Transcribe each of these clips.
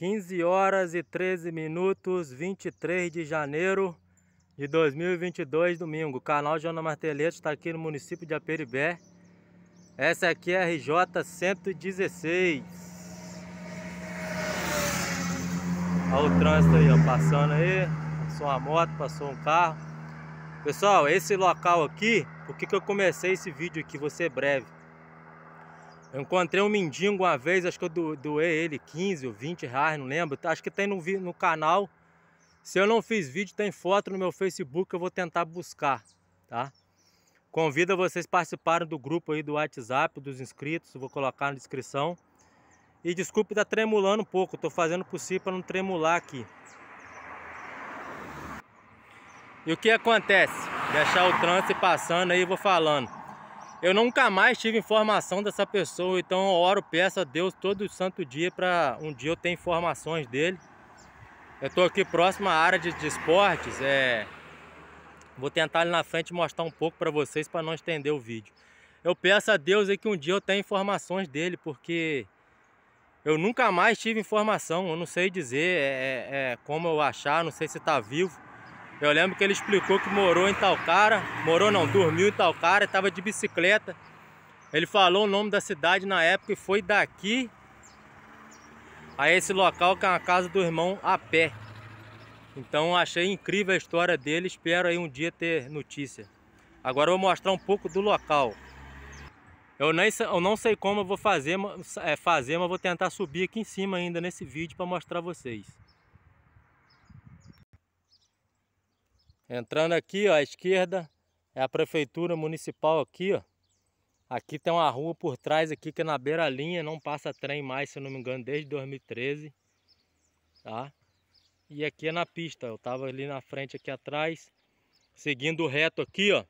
15 horas e 13 minutos, 23 de janeiro de 2022, domingo. O canal Jona Martelete está aqui no município de Aperibé. Essa aqui é a RJ 116. Olha o trânsito aí, ó, passando aí. Passou uma moto, passou um carro. Pessoal, esse local aqui, por que eu comecei esse vídeo aqui, vou ser breve. Eu encontrei um mendigo uma vez, acho que eu doei ele 15 ou 20 reais, não lembro. Tá? Acho que tem no, no canal. Se eu não fiz vídeo, tem foto no meu Facebook, eu vou tentar buscar, tá? Convido vocês participarem do grupo aí do WhatsApp, dos inscritos, vou colocar na descrição. E desculpe estar tá tremulando um pouco, estou fazendo o possível para não tremular aqui. E o que acontece? Deixar o trânsito passando aí, vou falando. Eu nunca mais tive informação dessa pessoa, então eu oro, peço a Deus todo santo dia para um dia eu ter informações dele. Eu estou aqui próximo à área de, de esportes, é... vou tentar ali na frente mostrar um pouco para vocês para não estender o vídeo. Eu peço a Deus aí que um dia eu tenha informações dele, porque eu nunca mais tive informação, eu não sei dizer é, é, é como eu achar, não sei se está vivo. Eu lembro que ele explicou que morou em cara, morou não, dormiu em cara, estava de bicicleta. Ele falou o nome da cidade na época e foi daqui a esse local que é a casa do irmão a pé. Então achei incrível a história dele, espero aí um dia ter notícia. Agora eu vou mostrar um pouco do local. Eu, nem, eu não sei como eu vou fazer, é, fazer, mas vou tentar subir aqui em cima ainda nesse vídeo para mostrar vocês. Entrando aqui, ó, à esquerda, é a prefeitura municipal aqui, ó. Aqui tem uma rua por trás aqui que é na beira-linha, não passa trem mais, se eu não me engano, desde 2013, tá? E aqui é na pista, eu tava ali na frente aqui atrás, seguindo reto aqui, ó.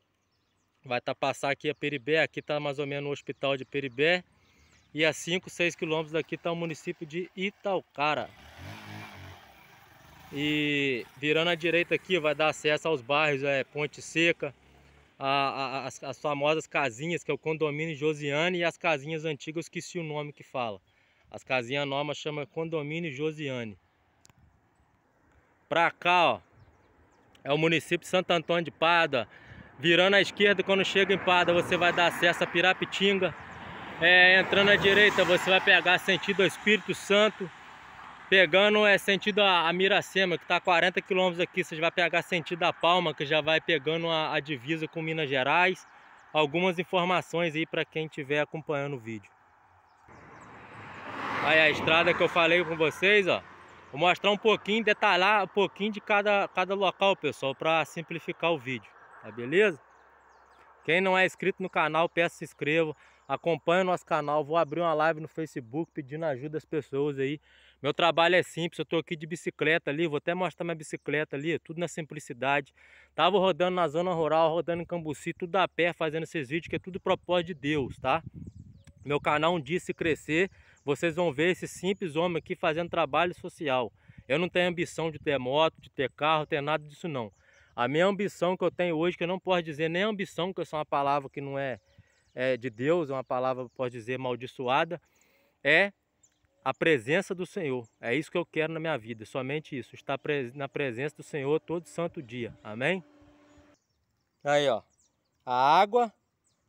Vai tá passar aqui a Peribé, aqui tá mais ou menos o hospital de Peribé. E a 5, 6 quilômetros daqui tá o município de Italcara. E virando à direita aqui vai dar acesso aos bairros é, Ponte Seca, a, a, as, as, famosas casinhas, que é o condomínio Josiane e as casinhas antigas, que se o nome que fala. As casinhas novas chama condomínio Josiane. Pra cá, ó, é o município de Santo Antônio de Pada. Virando à esquerda, quando chega em Pada, você vai dar acesso a Pirapitinga. É, entrando à direita, você vai pegar sentido ao Espírito Santo. Pegando é sentido a, a Miracema, que está a 40 quilômetros aqui, você vai pegar sentido a Palma, que já vai pegando a, a divisa com Minas Gerais. Algumas informações aí para quem estiver acompanhando o vídeo. Aí a estrada que eu falei com vocês, ó. Vou mostrar um pouquinho, detalhar um pouquinho de cada, cada local, pessoal, para simplificar o vídeo, tá beleza? Quem não é inscrito no canal, peço se inscreva. Acompanhe o nosso canal. Vou abrir uma live no Facebook pedindo ajuda às pessoas aí. Meu trabalho é simples. Eu tô aqui de bicicleta ali. Vou até mostrar minha bicicleta ali. Tudo na simplicidade. Tava rodando na zona rural, rodando em Cambuci, tudo a pé, fazendo esses vídeos, que é tudo propósito de Deus, tá? Meu canal um dia se crescer, vocês vão ver esse simples homem aqui fazendo trabalho social. Eu não tenho ambição de ter moto, de ter carro, ter nada disso não. A minha ambição que eu tenho hoje, que eu não posso dizer nem ambição, porque essa é uma palavra que não é é, de Deus, uma palavra, pode dizer, amaldiçoada, é a presença do Senhor. É isso que eu quero na minha vida, somente isso, estar na presença do Senhor todo santo dia. Amém? Aí, ó, a água,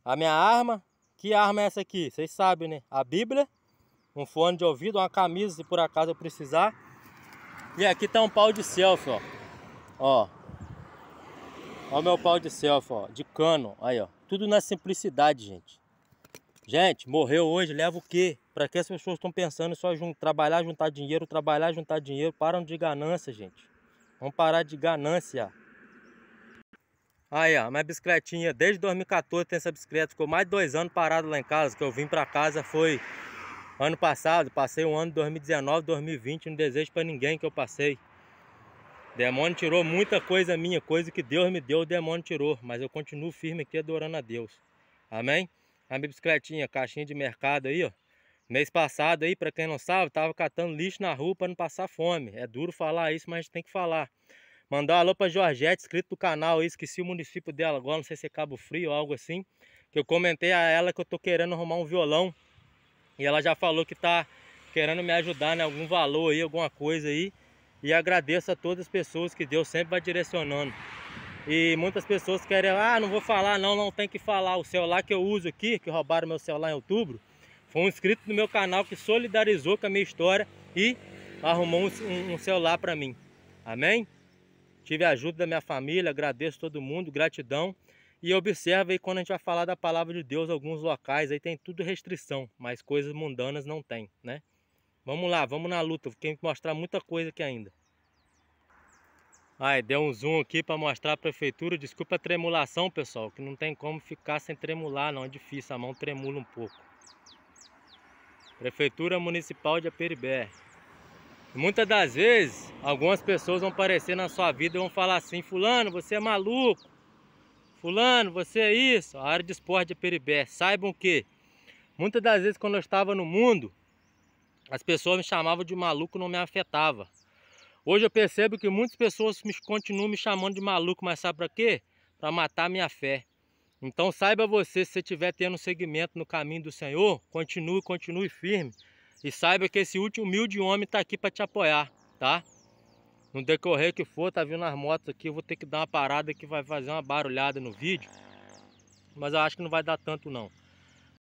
a minha arma, que arma é essa aqui? Vocês sabem, né? A Bíblia, um fone de ouvido, uma camisa, se por acaso eu precisar. E aqui tá um pau de selfie, ó. Ó. Ó o meu pau de selfie, ó, de cano, aí, ó. Tudo na simplicidade, gente. Gente, morreu hoje, leva o quê? Para que as pessoas estão pensando só jun trabalhar, juntar dinheiro, trabalhar, juntar dinheiro? Param de ganância, gente. Vamos parar de ganância. Aí, ó, minha bicicletinha, desde 2014 tem essa bicicleta. Ficou mais de dois anos parado lá em casa. Que eu vim para casa foi ano passado. Passei o um ano de 2019, 2020. Não desejo para ninguém que eu passei. Demônio tirou muita coisa minha, coisa que Deus me deu, o demônio tirou. Mas eu continuo firme aqui adorando a Deus. Amém? A minha bicicletinha, caixinha de mercado aí, ó. Mês passado aí, para quem não sabe, tava catando lixo na rua para não passar fome. É duro falar isso, mas a gente tem que falar. Mandar um alô pra Georgette, inscrito do canal aí, esqueci o município dela agora, não sei se é Cabo Frio ou algo assim. Que eu comentei a ela que eu tô querendo arrumar um violão. E ela já falou que tá querendo me ajudar, né? Algum valor aí, alguma coisa aí. E agradeço a todas as pessoas que Deus sempre vai direcionando. E muitas pessoas querem, ah, não vou falar não, não tem que falar. O celular que eu uso aqui, que roubaram meu celular em outubro, foi um inscrito do meu canal que solidarizou com a minha história e arrumou um, um celular para mim. Amém? Tive a ajuda da minha família, agradeço todo mundo, gratidão. E observa aí quando a gente vai falar da palavra de Deus, alguns locais aí tem tudo restrição, mas coisas mundanas não tem, né? Vamos lá, vamos na luta. Tem que mostrar muita coisa aqui ainda. Aí, deu um zoom aqui para mostrar a prefeitura. Desculpa a tremulação, pessoal, que não tem como ficar sem tremular, não. É difícil, a mão tremula um pouco. Prefeitura Municipal de Aperibé. Muitas das vezes, algumas pessoas vão aparecer na sua vida e vão falar assim, fulano, você é maluco. Fulano, você é isso. A área de esporte de Aperibé. Saibam que, muitas das vezes, quando eu estava no mundo, as pessoas me chamavam de maluco, não me afetava. Hoje eu percebo que muitas pessoas me, continuam me chamando de maluco, mas sabe para quê? Para matar minha fé. Então saiba você, se você estiver tendo segmento no caminho do Senhor, continue, continue firme. E saiba que esse último humilde homem está aqui para te apoiar, tá? No decorrer que for, tá vindo as motos aqui, eu vou ter que dar uma parada que vai fazer uma barulhada no vídeo. Mas eu acho que não vai dar tanto não.